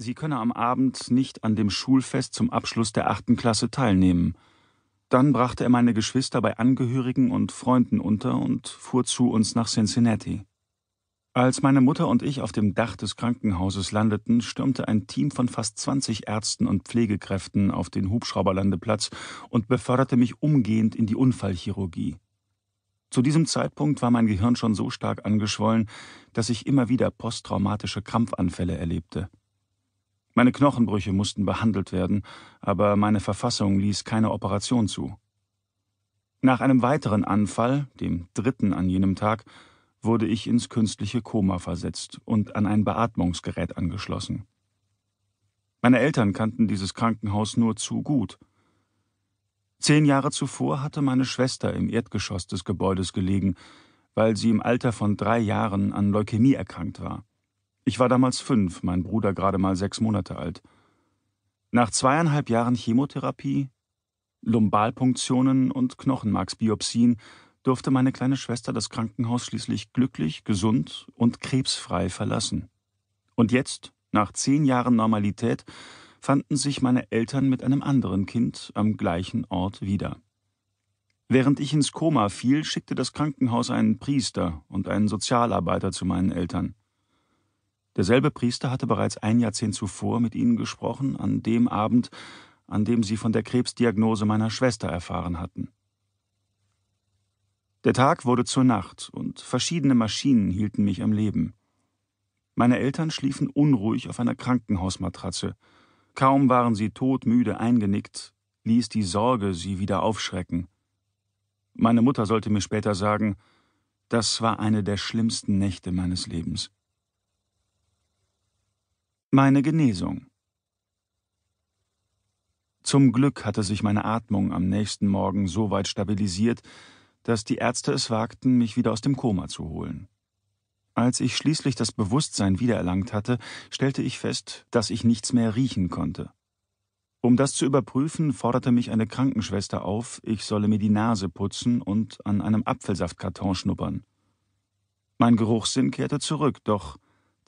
sie könne am Abend nicht an dem Schulfest zum Abschluss der achten Klasse teilnehmen. Dann brachte er meine Geschwister bei Angehörigen und Freunden unter und fuhr zu uns nach Cincinnati. Als meine Mutter und ich auf dem Dach des Krankenhauses landeten, stürmte ein Team von fast 20 Ärzten und Pflegekräften auf den Hubschrauberlandeplatz und beförderte mich umgehend in die Unfallchirurgie. Zu diesem Zeitpunkt war mein Gehirn schon so stark angeschwollen, dass ich immer wieder posttraumatische Krampfanfälle erlebte. Meine Knochenbrüche mussten behandelt werden, aber meine Verfassung ließ keine Operation zu. Nach einem weiteren Anfall, dem dritten an jenem Tag, wurde ich ins künstliche Koma versetzt und an ein Beatmungsgerät angeschlossen. Meine Eltern kannten dieses Krankenhaus nur zu gut. Zehn Jahre zuvor hatte meine Schwester im Erdgeschoss des Gebäudes gelegen, weil sie im Alter von drei Jahren an Leukämie erkrankt war. Ich war damals fünf, mein Bruder gerade mal sechs Monate alt. Nach zweieinhalb Jahren Chemotherapie, Lumbalpunktionen und Knochenmarksbiopsien durfte meine kleine Schwester das Krankenhaus schließlich glücklich, gesund und krebsfrei verlassen. Und jetzt, nach zehn Jahren Normalität, fanden sich meine Eltern mit einem anderen Kind am gleichen Ort wieder. Während ich ins Koma fiel, schickte das Krankenhaus einen Priester und einen Sozialarbeiter zu meinen Eltern. Derselbe Priester hatte bereits ein Jahrzehnt zuvor mit ihnen gesprochen, an dem Abend, an dem sie von der Krebsdiagnose meiner Schwester erfahren hatten. Der Tag wurde zur Nacht, und verschiedene Maschinen hielten mich am Leben. Meine Eltern schliefen unruhig auf einer Krankenhausmatratze. Kaum waren sie todmüde eingenickt, ließ die Sorge sie wieder aufschrecken. Meine Mutter sollte mir später sagen, das war eine der schlimmsten Nächte meines Lebens. Meine Genesung. Zum Glück hatte sich meine Atmung am nächsten Morgen so weit stabilisiert, dass die Ärzte es wagten, mich wieder aus dem Koma zu holen. Als ich schließlich das Bewusstsein wiedererlangt hatte, stellte ich fest, dass ich nichts mehr riechen konnte. Um das zu überprüfen, forderte mich eine Krankenschwester auf, ich solle mir die Nase putzen und an einem Apfelsaftkarton schnuppern. Mein Geruchssinn kehrte zurück, doch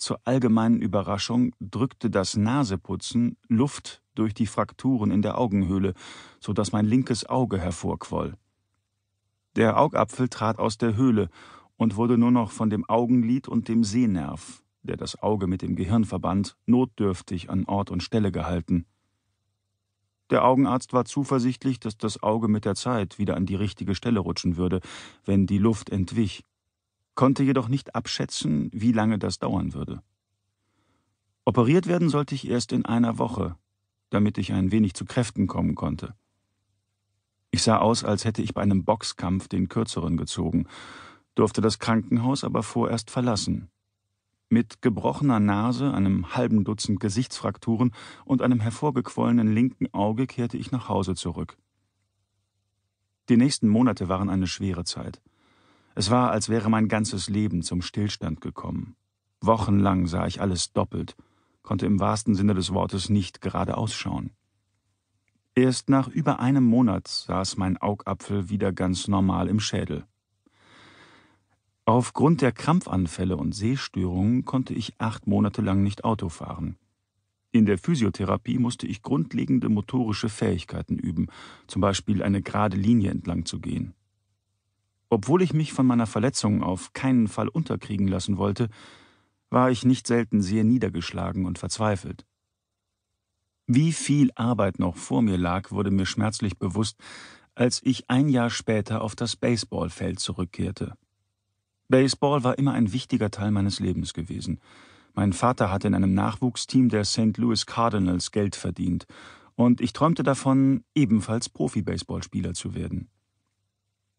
zur allgemeinen Überraschung drückte das Naseputzen Luft durch die Frakturen in der Augenhöhle, so dass mein linkes Auge hervorquoll. Der Augapfel trat aus der Höhle und wurde nur noch von dem Augenlid und dem Sehnerv, der das Auge mit dem Gehirn verband, notdürftig an Ort und Stelle gehalten. Der Augenarzt war zuversichtlich, dass das Auge mit der Zeit wieder an die richtige Stelle rutschen würde, wenn die Luft entwich konnte jedoch nicht abschätzen, wie lange das dauern würde. Operiert werden sollte ich erst in einer Woche, damit ich ein wenig zu Kräften kommen konnte. Ich sah aus, als hätte ich bei einem Boxkampf den Kürzeren gezogen, durfte das Krankenhaus aber vorerst verlassen. Mit gebrochener Nase, einem halben Dutzend Gesichtsfrakturen und einem hervorgequollenen linken Auge kehrte ich nach Hause zurück. Die nächsten Monate waren eine schwere Zeit. Es war, als wäre mein ganzes Leben zum Stillstand gekommen. Wochenlang sah ich alles doppelt, konnte im wahrsten Sinne des Wortes nicht gerade ausschauen. Erst nach über einem Monat saß mein Augapfel wieder ganz normal im Schädel. Aufgrund der Krampfanfälle und Sehstörungen konnte ich acht Monate lang nicht Auto fahren. In der Physiotherapie musste ich grundlegende motorische Fähigkeiten üben, zum Beispiel eine gerade Linie entlang zu gehen. Obwohl ich mich von meiner Verletzung auf keinen Fall unterkriegen lassen wollte, war ich nicht selten sehr niedergeschlagen und verzweifelt. Wie viel Arbeit noch vor mir lag, wurde mir schmerzlich bewusst, als ich ein Jahr später auf das Baseballfeld zurückkehrte. Baseball war immer ein wichtiger Teil meines Lebens gewesen. Mein Vater hatte in einem Nachwuchsteam der St. Louis Cardinals Geld verdient, und ich träumte davon, ebenfalls Profi-Baseballspieler zu werden.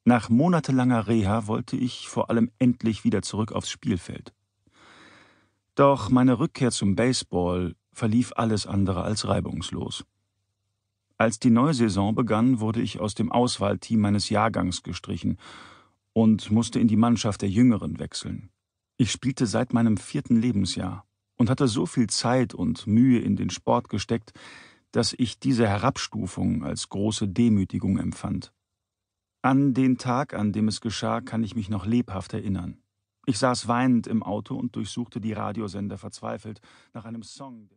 Nach monatelanger Reha wollte ich vor allem endlich wieder zurück aufs Spielfeld. Doch meine Rückkehr zum Baseball verlief alles andere als reibungslos. Als die neue Saison begann, wurde ich aus dem Auswahlteam meines Jahrgangs gestrichen und musste in die Mannschaft der Jüngeren wechseln. Ich spielte seit meinem vierten Lebensjahr und hatte so viel Zeit und Mühe in den Sport gesteckt, dass ich diese Herabstufung als große Demütigung empfand. An den Tag, an dem es geschah, kann ich mich noch lebhaft erinnern. Ich saß weinend im Auto und durchsuchte die Radiosender verzweifelt nach einem Song.